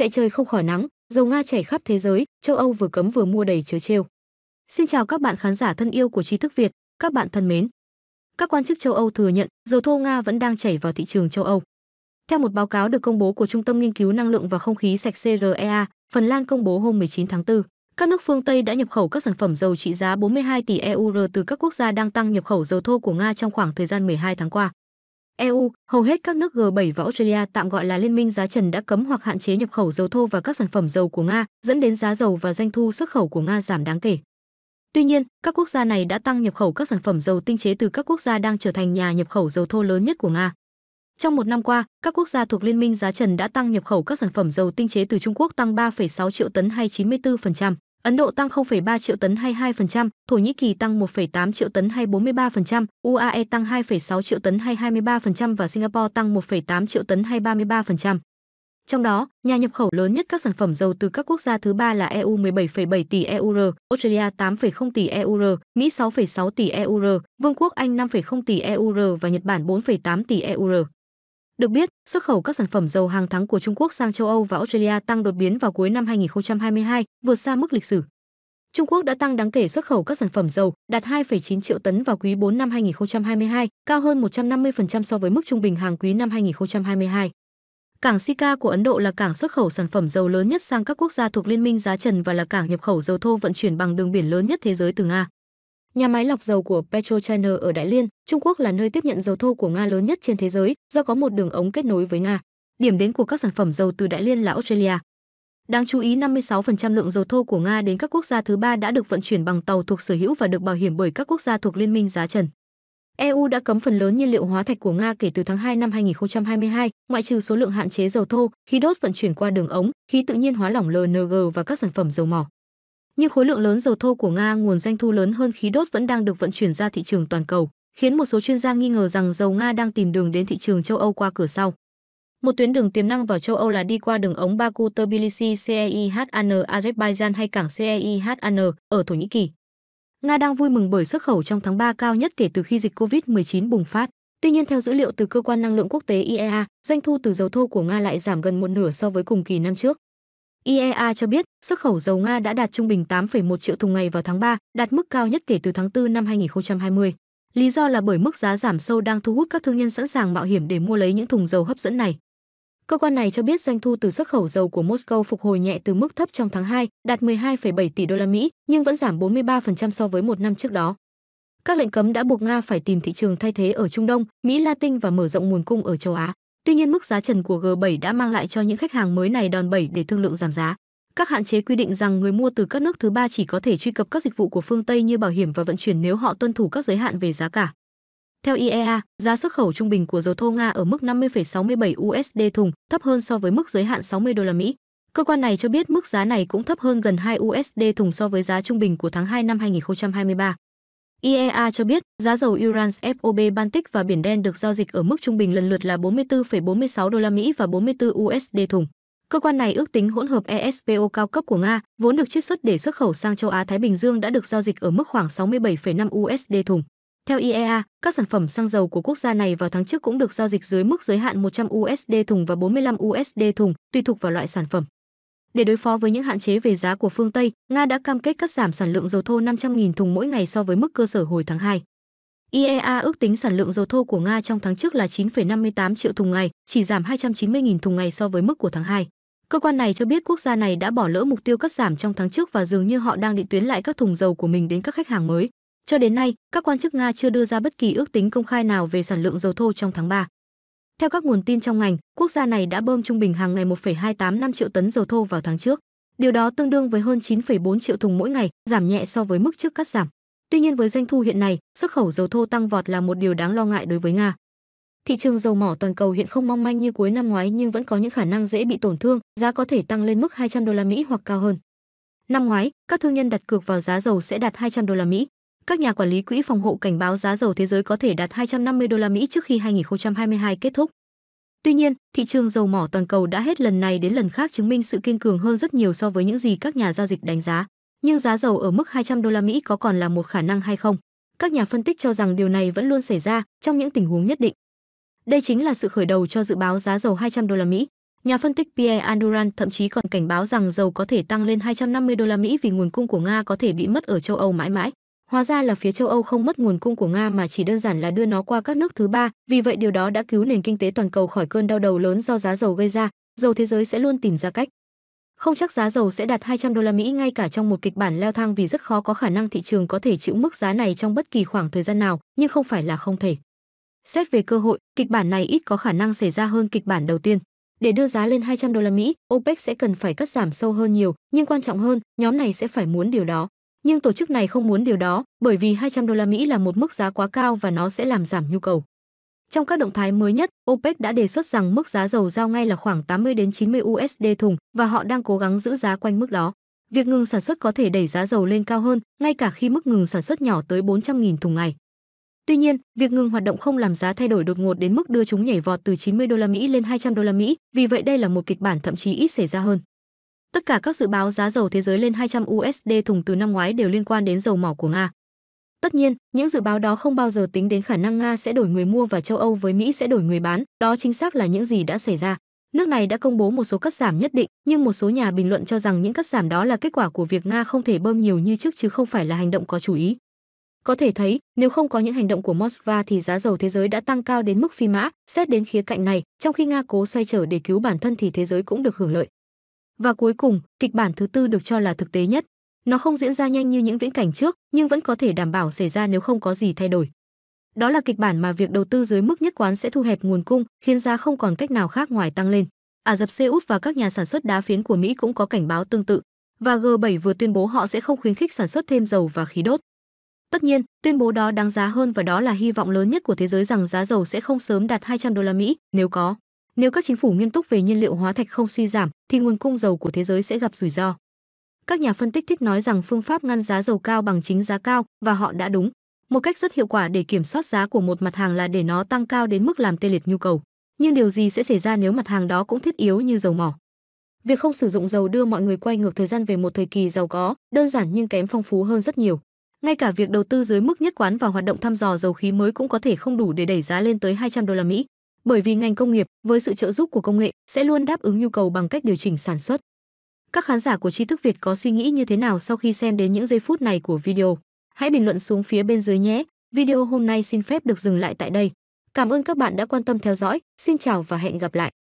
chạy trời không khỏi nắng, dầu Nga chảy khắp thế giới, châu Âu vừa cấm vừa mua đầy chớ trêu. Xin chào các bạn khán giả thân yêu của Tri thức Việt, các bạn thân mến. Các quan chức châu Âu thừa nhận dầu thô Nga vẫn đang chảy vào thị trường châu Âu. Theo một báo cáo được công bố của Trung tâm Nghiên cứu Năng lượng và Không khí sạch CREA, Phần Lan công bố hôm 19 tháng 4, các nước phương Tây đã nhập khẩu các sản phẩm dầu trị giá 42 tỷ euro từ các quốc gia đang tăng nhập khẩu dầu thô của Nga trong khoảng thời gian 12 tháng qua. EU, hầu hết các nước G7 và Australia tạm gọi là liên minh giá trần đã cấm hoặc hạn chế nhập khẩu dầu thô và các sản phẩm dầu của Nga, dẫn đến giá dầu và doanh thu xuất khẩu của Nga giảm đáng kể. Tuy nhiên, các quốc gia này đã tăng nhập khẩu các sản phẩm dầu tinh chế từ các quốc gia đang trở thành nhà nhập khẩu dầu thô lớn nhất của Nga. Trong một năm qua, các quốc gia thuộc Liên minh giá trần đã tăng nhập khẩu các sản phẩm dầu tinh chế từ Trung Quốc tăng 3,6 triệu tấn hay 94%. Ấn Độ tăng 0,3 triệu tấn hay 2%, Thổ Nhĩ Kỳ tăng 1,8 triệu tấn hay 43%, UAE tăng 2,6 triệu tấn hay 23% và Singapore tăng 1,8 triệu tấn hay 33%. Trong đó, nhà nhập khẩu lớn nhất các sản phẩm dầu từ các quốc gia thứ ba là EU 17,7 tỷ euro, Australia 8,0 tỷ euro, Mỹ 6,6 tỷ euro, Vương quốc Anh 5,0 tỷ euro và Nhật Bản 4,8 tỷ euro. Được biết, xuất khẩu các sản phẩm dầu hàng tháng của Trung Quốc sang châu Âu và Australia tăng đột biến vào cuối năm 2022, vượt xa mức lịch sử. Trung Quốc đã tăng đáng kể xuất khẩu các sản phẩm dầu, đạt 2,9 triệu tấn vào quý 4 năm 2022, cao hơn 150% so với mức trung bình hàng quý năm 2022. Cảng Sika của Ấn Độ là cảng xuất khẩu sản phẩm dầu lớn nhất sang các quốc gia thuộc Liên minh giá trần và là cảng nhập khẩu dầu thô vận chuyển bằng đường biển lớn nhất thế giới từ Nga. Nhà máy lọc dầu của PetroChina ở Đại Liên, Trung Quốc là nơi tiếp nhận dầu thô của Nga lớn nhất trên thế giới do có một đường ống kết nối với Nga. Điểm đến của các sản phẩm dầu từ Đại Liên là Australia. Đáng chú ý 56% lượng dầu thô của Nga đến các quốc gia thứ ba đã được vận chuyển bằng tàu thuộc sở hữu và được bảo hiểm bởi các quốc gia thuộc Liên minh giá trần. EU đã cấm phần lớn nhiên liệu hóa thạch của Nga kể từ tháng 2 năm 2022, ngoại trừ số lượng hạn chế dầu thô, khí đốt vận chuyển qua đường ống, khí tự nhiên hóa lỏng LNG và các sản phẩm dầu mỏ nhưng khối lượng lớn dầu thô của Nga nguồn doanh thu lớn hơn khí đốt vẫn đang được vận chuyển ra thị trường toàn cầu, khiến một số chuyên gia nghi ngờ rằng dầu Nga đang tìm đường đến thị trường châu Âu qua cửa sau. Một tuyến đường tiềm năng vào châu Âu là đi qua đường ống Baku Tbilisi CEIHAN Azerbaijan hay cảng CEIHAN ở Thổ Nhĩ Kỳ. Nga đang vui mừng bởi xuất khẩu trong tháng 3 cao nhất kể từ khi dịch Covid-19 bùng phát. Tuy nhiên, theo dữ liệu từ cơ quan năng lượng quốc tế IEA, doanh thu từ dầu thô của Nga lại giảm gần một nửa so với cùng kỳ năm trước. IEA cho biết, xuất khẩu dầu Nga đã đạt trung bình 8,1 triệu thùng ngày vào tháng 3, đạt mức cao nhất kể từ tháng 4 năm 2020. Lý do là bởi mức giá giảm sâu đang thu hút các thương nhân sẵn sàng mạo hiểm để mua lấy những thùng dầu hấp dẫn này. Cơ quan này cho biết doanh thu từ xuất khẩu dầu của Moscow phục hồi nhẹ từ mức thấp trong tháng 2, đạt 12,7 tỷ đô la Mỹ, nhưng vẫn giảm 43% so với một năm trước đó. Các lệnh cấm đã buộc Nga phải tìm thị trường thay thế ở Trung Đông, Mỹ Latin và mở rộng nguồn cung ở châu Á. Tuy nhiên mức giá trần của G7 đã mang lại cho những khách hàng mới này đòn bẩy để thương lượng giảm giá. Các hạn chế quy định rằng người mua từ các nước thứ ba chỉ có thể truy cập các dịch vụ của phương Tây như bảo hiểm và vận chuyển nếu họ tuân thủ các giới hạn về giá cả. Theo IEA, giá xuất khẩu trung bình của dầu thô Nga ở mức 50,67 USD thùng, thấp hơn so với mức giới hạn 60 đô la Mỹ. Cơ quan này cho biết mức giá này cũng thấp hơn gần 2 USD thùng so với giá trung bình của tháng 2 năm 2023. IEA cho biết, giá dầu Urals FOB Baltic và Biển Đen được giao dịch ở mức trung bình lần lượt là 44,46 đô la Mỹ và 44 USD thùng. Cơ quan này ước tính hỗn hợp ESPO cao cấp của Nga, vốn được chiết xuất để xuất khẩu sang châu Á Thái Bình Dương đã được giao dịch ở mức khoảng 67,5 USD thùng. Theo IEA, các sản phẩm xăng dầu của quốc gia này vào tháng trước cũng được giao dịch dưới mức giới hạn 100 USD thùng và 45 USD thùng, tùy thuộc vào loại sản phẩm. Để đối phó với những hạn chế về giá của phương Tây, Nga đã cam kết cắt giảm sản lượng dầu thô 500.000 thùng mỗi ngày so với mức cơ sở hồi tháng 2. IEA ước tính sản lượng dầu thô của Nga trong tháng trước là 9,58 triệu thùng ngày, chỉ giảm 290.000 thùng ngày so với mức của tháng 2. Cơ quan này cho biết quốc gia này đã bỏ lỡ mục tiêu cắt giảm trong tháng trước và dường như họ đang định tuyến lại các thùng dầu của mình đến các khách hàng mới. Cho đến nay, các quan chức Nga chưa đưa ra bất kỳ ước tính công khai nào về sản lượng dầu thô trong tháng 3. Theo các nguồn tin trong ngành, quốc gia này đã bơm trung bình hàng ngày 1,285 triệu tấn dầu thô vào tháng trước. Điều đó tương đương với hơn 9,4 triệu thùng mỗi ngày, giảm nhẹ so với mức trước cắt giảm. Tuy nhiên với doanh thu hiện nay, xuất khẩu dầu thô tăng vọt là một điều đáng lo ngại đối với Nga. Thị trường dầu mỏ toàn cầu hiện không mong manh như cuối năm ngoái nhưng vẫn có những khả năng dễ bị tổn thương, giá có thể tăng lên mức 200 đô la Mỹ hoặc cao hơn. Năm ngoái, các thương nhân đặt cược vào giá dầu sẽ đạt 200 đô la Mỹ. Các nhà quản lý quỹ phòng hộ cảnh báo giá dầu thế giới có thể đạt 250 đô la Mỹ trước khi 2022 kết thúc. Tuy nhiên, thị trường dầu mỏ toàn cầu đã hết lần này đến lần khác chứng minh sự kiên cường hơn rất nhiều so với những gì các nhà giao dịch đánh giá. Nhưng giá dầu ở mức 200 đô la Mỹ có còn là một khả năng hay không? Các nhà phân tích cho rằng điều này vẫn luôn xảy ra trong những tình huống nhất định. Đây chính là sự khởi đầu cho dự báo giá dầu 200 đô la Mỹ. Nhà phân tích Pierre Anduran thậm chí còn cảnh báo rằng dầu có thể tăng lên 250 đô la Mỹ vì nguồn cung của Nga có thể bị mất ở châu Âu mãi mãi. Hóa ra là phía châu Âu không mất nguồn cung của Nga mà chỉ đơn giản là đưa nó qua các nước thứ ba, vì vậy điều đó đã cứu nền kinh tế toàn cầu khỏi cơn đau đầu lớn do giá dầu gây ra, dầu thế giới sẽ luôn tìm ra cách. Không chắc giá dầu sẽ đạt 200 đô la Mỹ ngay cả trong một kịch bản leo thang vì rất khó có khả năng thị trường có thể chịu mức giá này trong bất kỳ khoảng thời gian nào, nhưng không phải là không thể. Xét về cơ hội, kịch bản này ít có khả năng xảy ra hơn kịch bản đầu tiên. Để đưa giá lên 200 đô la Mỹ, OPEC sẽ cần phải cắt giảm sâu hơn nhiều, nhưng quan trọng hơn, nhóm này sẽ phải muốn điều đó nhưng tổ chức này không muốn điều đó bởi vì 200 đô la Mỹ là một mức giá quá cao và nó sẽ làm giảm nhu cầu. Trong các động thái mới nhất, OPEC đã đề xuất rằng mức giá dầu giao ngay là khoảng 80 đến 90 USD thùng và họ đang cố gắng giữ giá quanh mức đó. Việc ngừng sản xuất có thể đẩy giá dầu lên cao hơn, ngay cả khi mức ngừng sản xuất nhỏ tới 400.000 thùng ngày. Tuy nhiên, việc ngừng hoạt động không làm giá thay đổi đột ngột đến mức đưa chúng nhảy vọt từ 90 đô la Mỹ lên 200 đô la Mỹ, vì vậy đây là một kịch bản thậm chí ít xảy ra hơn. Tất cả các dự báo giá dầu thế giới lên 200 USD thùng từ năm ngoái đều liên quan đến dầu mỏ của Nga. Tất nhiên, những dự báo đó không bao giờ tính đến khả năng Nga sẽ đổi người mua và châu Âu với Mỹ sẽ đổi người bán, đó chính xác là những gì đã xảy ra. Nước này đã công bố một số cắt giảm nhất định, nhưng một số nhà bình luận cho rằng những cắt giảm đó là kết quả của việc Nga không thể bơm nhiều như trước chứ không phải là hành động có chủ ý. Có thể thấy, nếu không có những hành động của Moscow thì giá dầu thế giới đã tăng cao đến mức phi mã, xét đến khía cạnh này, trong khi Nga cố xoay trở để cứu bản thân thì thế giới cũng được hưởng lợi. Và cuối cùng, kịch bản thứ tư được cho là thực tế nhất. Nó không diễn ra nhanh như những viễn cảnh trước, nhưng vẫn có thể đảm bảo xảy ra nếu không có gì thay đổi. Đó là kịch bản mà việc đầu tư dưới mức nhất quán sẽ thu hẹp nguồn cung, khiến giá không còn cách nào khác ngoài tăng lên. Ả Rập Xê Út và các nhà sản xuất đá phiến của Mỹ cũng có cảnh báo tương tự, và G7 vừa tuyên bố họ sẽ không khuyến khích sản xuất thêm dầu và khí đốt. Tất nhiên, tuyên bố đó đáng giá hơn và đó là hy vọng lớn nhất của thế giới rằng giá dầu sẽ không sớm đạt 200 đô la Mỹ, nếu có. Nếu các chính phủ nghiêm túc về nhiên liệu hóa thạch không suy giảm thì nguồn cung dầu của thế giới sẽ gặp rủi ro. Các nhà phân tích thích nói rằng phương pháp ngăn giá dầu cao bằng chính giá cao và họ đã đúng. Một cách rất hiệu quả để kiểm soát giá của một mặt hàng là để nó tăng cao đến mức làm tê liệt nhu cầu. Nhưng điều gì sẽ xảy ra nếu mặt hàng đó cũng thiết yếu như dầu mỏ? Việc không sử dụng dầu đưa mọi người quay ngược thời gian về một thời kỳ giàu có, đơn giản nhưng kém phong phú hơn rất nhiều. Ngay cả việc đầu tư dưới mức nhất quán vào hoạt động thăm dò dầu khí mới cũng có thể không đủ để đẩy giá lên tới 200 đô la Mỹ bởi vì ngành công nghiệp với sự trợ giúp của công nghệ sẽ luôn đáp ứng nhu cầu bằng cách điều chỉnh sản xuất. Các khán giả của Tri thức Việt có suy nghĩ như thế nào sau khi xem đến những giây phút này của video? Hãy bình luận xuống phía bên dưới nhé. Video hôm nay xin phép được dừng lại tại đây. Cảm ơn các bạn đã quan tâm theo dõi. Xin chào và hẹn gặp lại.